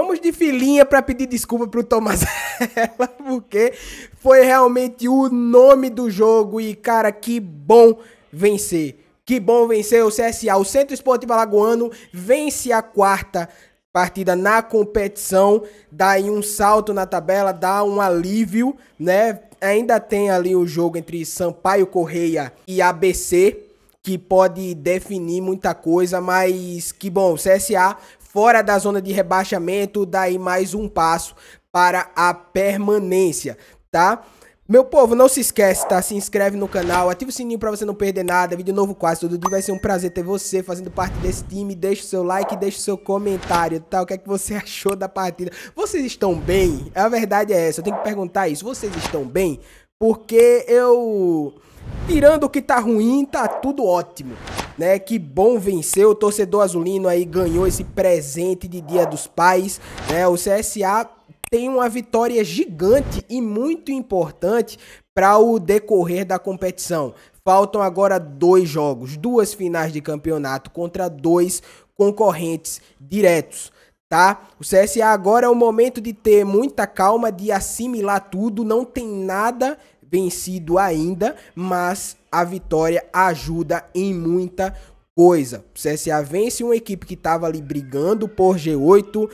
Vamos de filinha para pedir desculpa pro Tomás Ela, porque foi realmente o nome do jogo e, cara, que bom vencer. Que bom vencer o CSA. O Centro Esportivo Alagoano vence a quarta partida na competição, dá aí um salto na tabela, dá um alívio, né? Ainda tem ali o jogo entre Sampaio Correia e ABC, que pode definir muita coisa, mas que bom, o CSA fora da zona de rebaixamento, daí mais um passo para a permanência, tá? Meu povo, não se esquece, tá? Se inscreve no canal, ativa o sininho pra você não perder nada. Vídeo novo quase todo dia. Vai ser um prazer ter você fazendo parte desse time. Deixa o seu like, deixa o seu comentário, tá? O que é que você achou da partida? Vocês estão bem? A verdade é essa, eu tenho que perguntar isso. Vocês estão bem? Porque eu... Tirando o que tá ruim, tá tudo ótimo né? Que bom venceu. O torcedor azulino aí ganhou esse presente de Dia dos Pais, né? O CSA tem uma vitória gigante e muito importante para o decorrer da competição. Faltam agora dois jogos, duas finais de campeonato contra dois concorrentes diretos tá? O CSA agora é o momento de ter muita calma, de assimilar tudo, não tem nada vencido ainda, mas a vitória ajuda em muita coisa. O CSA vence uma equipe que estava ali brigando por G8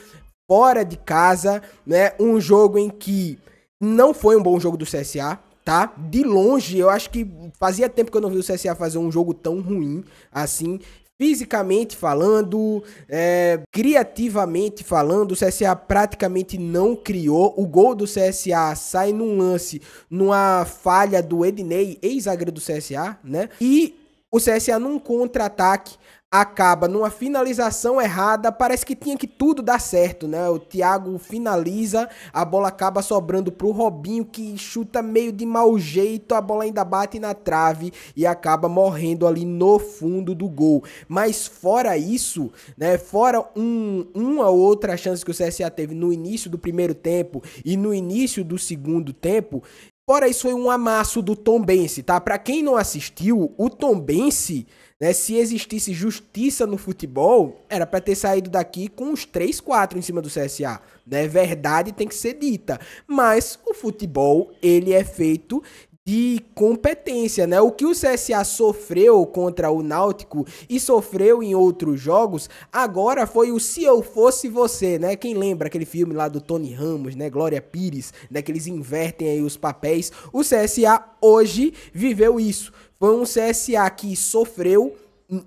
fora de casa, né? Um jogo em que não foi um bom jogo do CSA, tá? De longe, eu acho que fazia tempo que eu não vi o CSA fazer um jogo tão ruim assim fisicamente falando, é, criativamente falando, o CSA praticamente não criou. O gol do CSA sai num lance, numa falha do Ednei, ex-zagueiro do CSA, né? E o CSA num contra-ataque acaba numa finalização errada, parece que tinha que tudo dar certo, né? O Thiago finaliza, a bola acaba sobrando pro Robinho que chuta meio de mau jeito, a bola ainda bate na trave e acaba morrendo ali no fundo do gol. Mas fora isso, né, fora um uma outra chance que o CSA teve no início do primeiro tempo e no início do segundo tempo, Fora isso, foi um amasso do Tom Tombense, tá? Para quem não assistiu, o Tombense, né, se existisse justiça no futebol, era para ter saído daqui com uns 3, 4 em cima do CSA, né? Verdade tem que ser dita. Mas o futebol, ele é feito de competência, né? O que o CSA sofreu contra o Náutico e sofreu em outros jogos, agora foi o Se Eu Fosse Você, né? Quem lembra aquele filme lá do Tony Ramos, né? Glória Pires, né? Que eles invertem aí os papéis. O CSA hoje viveu isso. Foi um CSA que sofreu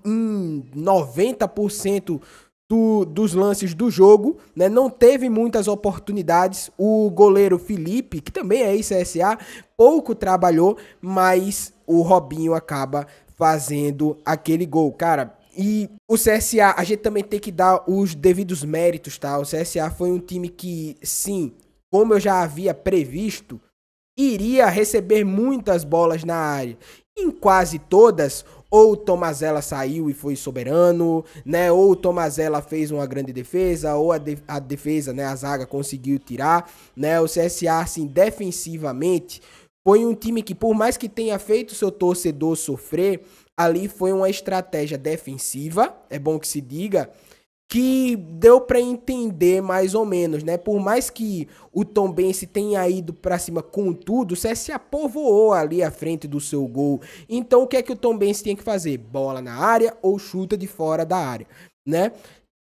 em 90% do, dos lances do jogo, né? Não teve muitas oportunidades. O goleiro Felipe, que também é ex-CSA, pouco trabalhou, mas o Robinho acaba fazendo aquele gol, cara. E o CSA, a gente também tem que dar os devidos méritos, tá? O CSA foi um time que, sim, como eu já havia previsto, iria receber muitas bolas na área. Em quase todas, ou o Tomazella saiu e foi soberano, né? Ou o Tomazella fez uma grande defesa, ou a, de a defesa, né, a zaga conseguiu tirar, né? O CSA assim defensivamente foi um time que, por mais que tenha feito seu torcedor sofrer, ali foi uma estratégia defensiva, é bom que se diga, que deu para entender mais ou menos, né? Por mais que o Tom Bense tenha ido para cima com tudo, o CSA povoou ali à frente do seu gol. Então, o que é que o Tom Bense tinha que fazer? Bola na área ou chuta de fora da área, né?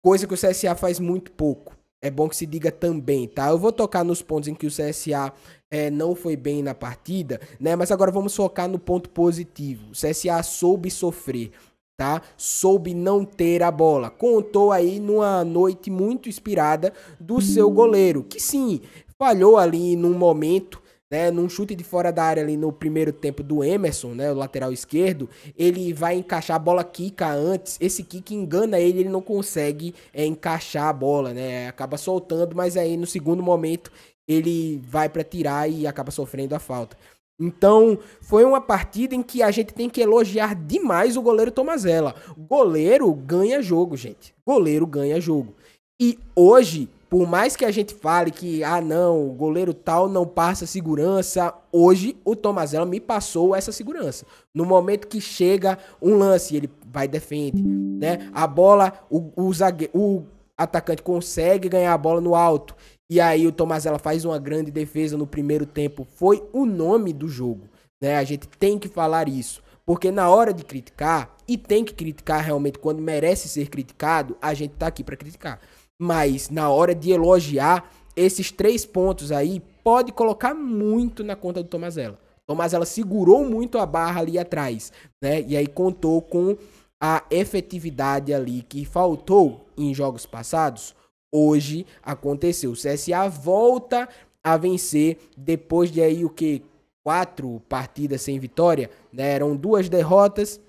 Coisa que o CSA faz muito pouco é bom que se diga também, tá? Eu vou tocar nos pontos em que o CSA é, não foi bem na partida, né? Mas agora vamos focar no ponto positivo. O CSA soube sofrer, tá? Soube não ter a bola. Contou aí numa noite muito inspirada do seu goleiro, que sim, falhou ali num momento né, num chute de fora da área ali no primeiro tempo do Emerson, né, o lateral esquerdo, ele vai encaixar a bola quica antes, esse kick engana ele, ele não consegue é, encaixar a bola, né, acaba soltando, mas aí no segundo momento ele vai para tirar e acaba sofrendo a falta. Então, foi uma partida em que a gente tem que elogiar demais o goleiro Tomazella. Goleiro ganha jogo, gente. Goleiro ganha jogo. E hoje por mais que a gente fale que, ah, não, o goleiro tal não passa segurança, hoje o Tomazella me passou essa segurança. No momento que chega um lance, ele vai e defende, né? A bola, o, o, o atacante consegue ganhar a bola no alto. E aí o Tomazella faz uma grande defesa no primeiro tempo. Foi o nome do jogo, né? A gente tem que falar isso. Porque na hora de criticar, e tem que criticar realmente quando merece ser criticado, a gente tá aqui para criticar. Mas na hora de elogiar, esses três pontos aí pode colocar muito na conta do Tomazella. Tomazella segurou muito a barra ali atrás, né? E aí contou com a efetividade ali que faltou em jogos passados. Hoje aconteceu. O CSA volta a vencer depois de aí o que quatro partidas sem vitória, né? Eram duas derrotas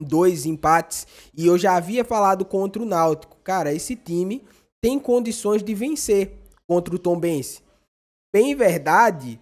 dois empates. E eu já havia falado contra o Náutico. Cara, esse time tem condições de vencer contra o Tombense. Bem verdade,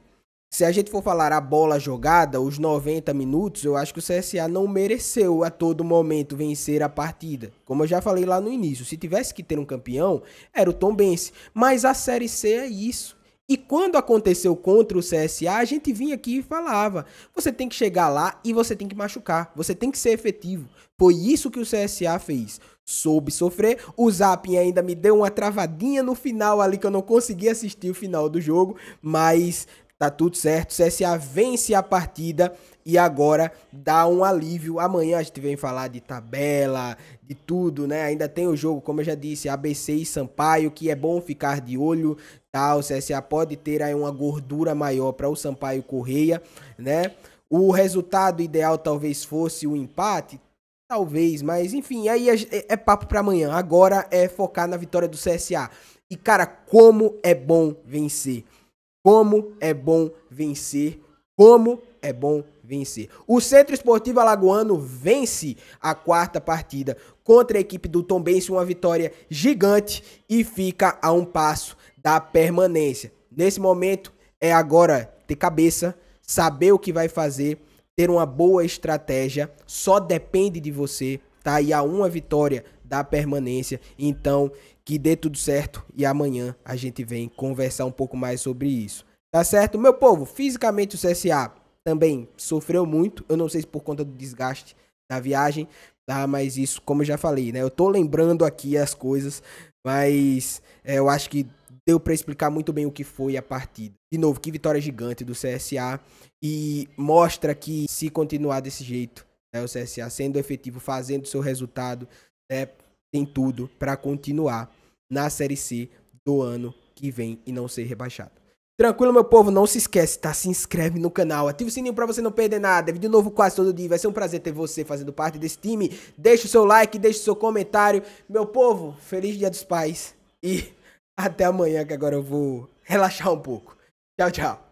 se a gente for falar a bola jogada, os 90 minutos, eu acho que o CSA não mereceu a todo momento vencer a partida. Como eu já falei lá no início, se tivesse que ter um campeão, era o Tombense. Mas a Série C é isso. E quando aconteceu contra o CSA, a gente vinha aqui e falava: você tem que chegar lá e você tem que machucar, você tem que ser efetivo. Foi isso que o CSA fez. Soube sofrer, o Zapin ainda me deu uma travadinha no final ali que eu não consegui assistir o final do jogo, mas tá tudo certo. CSA vence a partida e agora dá um alívio. Amanhã a gente vem falar de tabela, de tudo, né? Ainda tem o jogo, como eu já disse, ABC e Sampaio, que é bom ficar de olho, tá? O CSA pode ter aí uma gordura maior para o Sampaio Correia, né? O resultado ideal talvez fosse o empate, talvez, mas enfim, aí é, é, é papo para amanhã. Agora é focar na vitória do CSA. E cara, como é bom vencer. Como é bom vencer, como é bom vencer. O Centro Esportivo Alagoano vence a quarta partida contra a equipe do Tombense, uma vitória gigante e fica a um passo da permanência. Nesse momento é agora ter cabeça, saber o que vai fazer, ter uma boa estratégia, só depende de você, tá? E a uma vitória da permanência. Então, que dê tudo certo e amanhã a gente vem conversar um pouco mais sobre isso. Tá certo? Meu povo, fisicamente o CSA também sofreu muito, eu não sei se por conta do desgaste da viagem, tá? Mas isso, como eu já falei, né? Eu tô lembrando aqui as coisas, mas é, eu acho que deu para explicar muito bem o que foi a partida. De novo, que vitória gigante do CSA e mostra que se continuar desse jeito, né, o CSA sendo efetivo, fazendo seu resultado, é tem tudo para continuar na Série C do ano que vem e não ser rebaixado. Tranquilo, meu povo, não se esquece, tá? Se inscreve no canal, ativa o sininho pra você não perder nada. É vídeo novo quase todo dia, vai ser um prazer ter você fazendo parte desse time. Deixa o seu like, deixa o seu comentário. Meu povo, feliz Dia dos Pais e até amanhã que agora eu vou relaxar um pouco. Tchau, tchau.